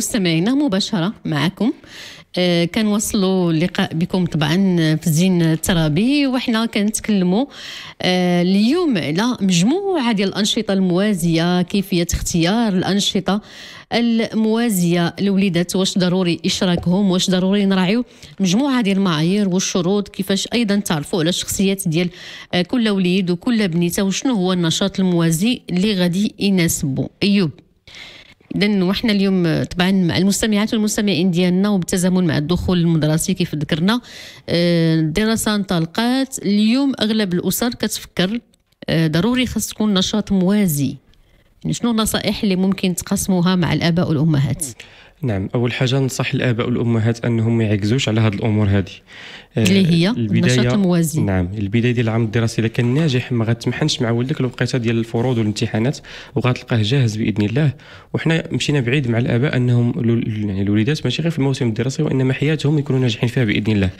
مستمعينا مباشرة معكم آه، وصلوا اللقاء بكم طبعا في زين الترابي وحنا كنتكلموا آه، اليوم على مجموعه ديال الانشطه الموازيه كيفيه اختيار الانشطه الموازيه للوليدات واش ضروري اشراكهم واش ضروري نراعيو مجموعه ديال المعايير والشروط كيفاش ايضا تعرفوا على الشخصيات ديال آه، كل وليد وكل بنيته وشنو هو النشاط الموازي اللي غادي يناسبه ايوب اذا وحنا اليوم طبعا مع المستمعات والمستمعين ديالنا وبالتزامن مع الدخول المدرسي كيف ذكرنا الدراسه آه، انطلقت اليوم اغلب الاسر كتفكر آه، ضروري خاص تكون نشاط موازي يعني شنو النصائح اللي ممكن تقسموها مع الاباء والامهات نعم اول حاجه ننصح الاباء والامهات انهم ما يعجزوش على هذه الامور هذه آه، اللي هي النشاط الموازي نعم البدايه ديال العام الدراسي اذا كان ناجح ما غاتمحنش مع ولدك الوقيته ديال الفروض والامتحانات وغتلقاه جاهز باذن الله وحنا مشينا بعيد مع الاباء انهم يعني الوليدات ماشي غير في الموسم الدراسي وانما حياتهم يكونوا ناجحين فيها باذن الله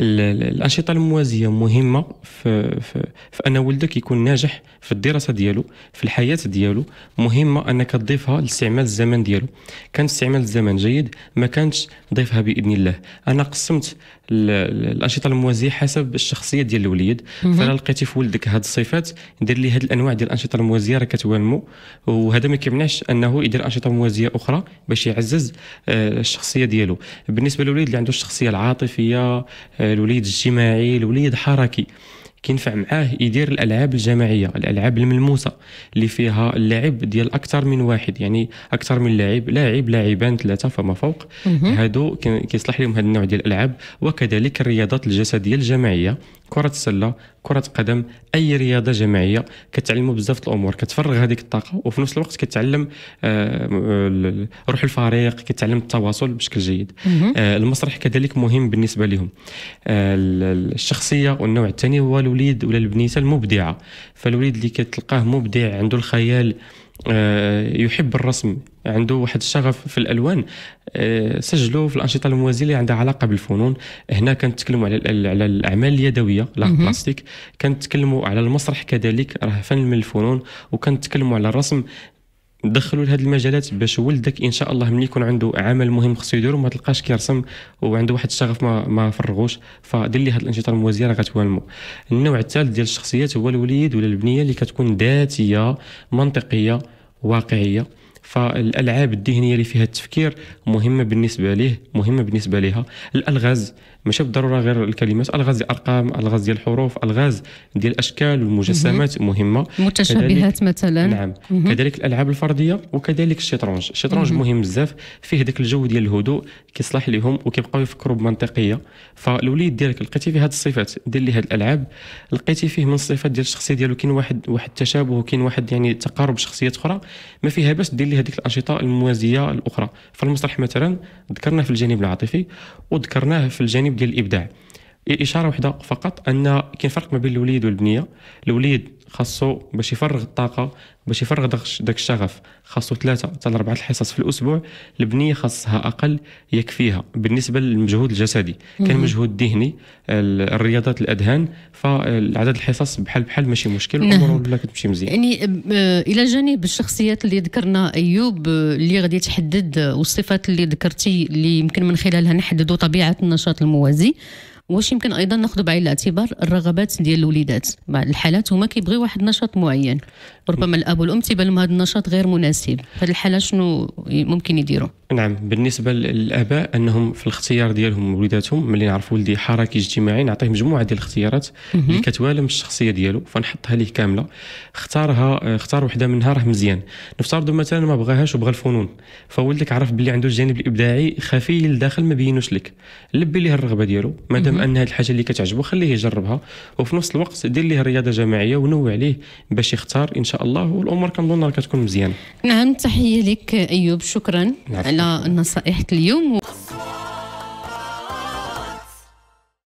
الانشطه الموازيه مهمه في, في, في ان ولدك يكون ناجح في الدراسه ديالو في الحياه ديالو مهمه انك تضيفها لاستعمال الزمن ديالو كان استعمال الزمن جيد ما كانش ضيفها باذن الله انا قسمت ال الانشطه الموازيه حسب الشخصيه ديال الوليد فانا لقيتي في ولدك هاد الصفات ندير ليه هاد الانواع ديال الانشطه الموازيه راه كتوالمو وهذا ما كيمنعش انه يدير انشطه موازيه اخرى باش يعزز آه، الشخصيه ديالو بالنسبه للوليد اللي عنده الشخصيه العاطفيه آه، الوليد الاجتماعي الوليد حركي كينفع معاه يدير الالعاب الجماعيه الالعاب الملموسه اللي فيها اللعب ديال اكثر من واحد يعني اكثر من لاعب لاعب لاعبان ثلاثه فما فوق هادو كيصلح لهم هذا النوع ديال الالعاب وكذلك الرياضات الجسديه الجماعيه كره السله كره قدم اي رياضه جماعيه كتعلموا بزاف الامور كتفرغ هذيك الطاقه وفي نفس الوقت كتعلم آه، روح الفريق كتعلم التواصل بشكل جيد آه، المسرح كذلك مهم بالنسبه لهم آه، الشخصيه والنوع الثاني هو الوليد ولا البنيته المبدعه فالوليد اللي كتلقاه مبدع عنده الخيال يحب الرسم عنده واحد الشغف في الالوان آه، سجلوا في الانشطه الموازيه اللي عندها علاقه بالفنون هنا كنتكلموا على على الاعمال اليدويه لا بلاستيك كنتكلموا على المسرح كذلك راه فن من الفنون تكلموا على الرسم دخلوا لهذه المجالات باش ولدك ان شاء الله ملي يكون عنده عمل مهم خصو يديرو ما تلقاش كيرسم وعنده واحد الشغف ما ما فرغوش فدير لي هذه الانشطه الموازيه راه غتوالمو النوع الثالث ديال الشخصيات هو الوليد ولا البنيه اللي كتكون ذاتيه منطقيه واقعيه فالالعاب الذهنيه اللي فيها التفكير مهمه بالنسبه ليه مهمه بالنسبه ليها الالغاز ماشي بالضروره غير الكلمات الغاز ديال الارقام الغاز ديال الحروف الغاز ديال الاشكال والمجسمات مهمه متشابهات مثلا نعم كذلك الالعاب الفرديه وكذلك الشطرنج الشطرنج مهم بزاف فيه ذاك الجو ديال الهدوء كيصلح لهم وكيبقاو يفكروا بمنطقيه فالوليد ديالك لقيتي فيه هذه الصفات دير هذه الالعاب لقيتي فيه من الصفات ديال الشخصيه ديالو كاين واحد واحد التشابه وكاين واحد يعني تقارب شخصيات اخرى ما فيها باش دير لهذيك الانشطه الموازيه الاخرى فالمسرح مثلا ذكرناه في الجانب العاطفي وذكرناه في الجانب ديال الابداع اشاره واحده فقط ان كاين فرق ما بين الوليد والبنيه الوليد خاصو باش يفرغ الطاقه باش يفرغ داك الشغف خاصو ثلاثة حتى لربعة الحصص في الأسبوع البنية خاصها أقل يكفيها بالنسبة للمجهود الجسدي كان مجهود ذهني الرياضات الأذهان فعدد الحصص بحال بحال ماشي مشكل الأمور نعم. ولا كتمشي مزيان يعني آه، إلى جانب الشخصيات اللي ذكرنا أيوب اللي غادي تحدد والصفات اللي ذكرتي اللي يمكن من خلالها نحددوا طبيعة النشاط الموازي واش يمكن ايضا ناخذ بعين الاعتبار الرغبات ديال الوليدات بعض الحالات هما كيبغيو واحد النشاط معين ربما الاب والام تيبان لهم هذا النشاط غير مناسب هذه الحاله شنو ممكن يديروا نعم بالنسبه للاباء انهم في الاختيار ديالهم وليداتهم ملي نعرفوا ولدي حركي اجتماعي نعطيه مجموعه ديال الاختيارات اللي كتوالم الشخصيه ديالو فنحطها ليه كامله اختارها اختار وحده منها راه مزيان نفترضوا مثلا ما بغاهاش وبغى الفنون فولدك عرف باللي عنده الجانب الابداعي خفي لداخل ما بينوش لك لبي ليه الرغبه ديالو مادام ان هذه الحاجه اللي كتعجبو خليه يجربها وفي نفس الوقت دير ليه رياضه جماعيه ونوع عليه باش يختار ان شاء الله والامور كنظن راه كتكون مزيانه نعم تحيه لك ايوب شكرا نعم. على نصائحك اليوم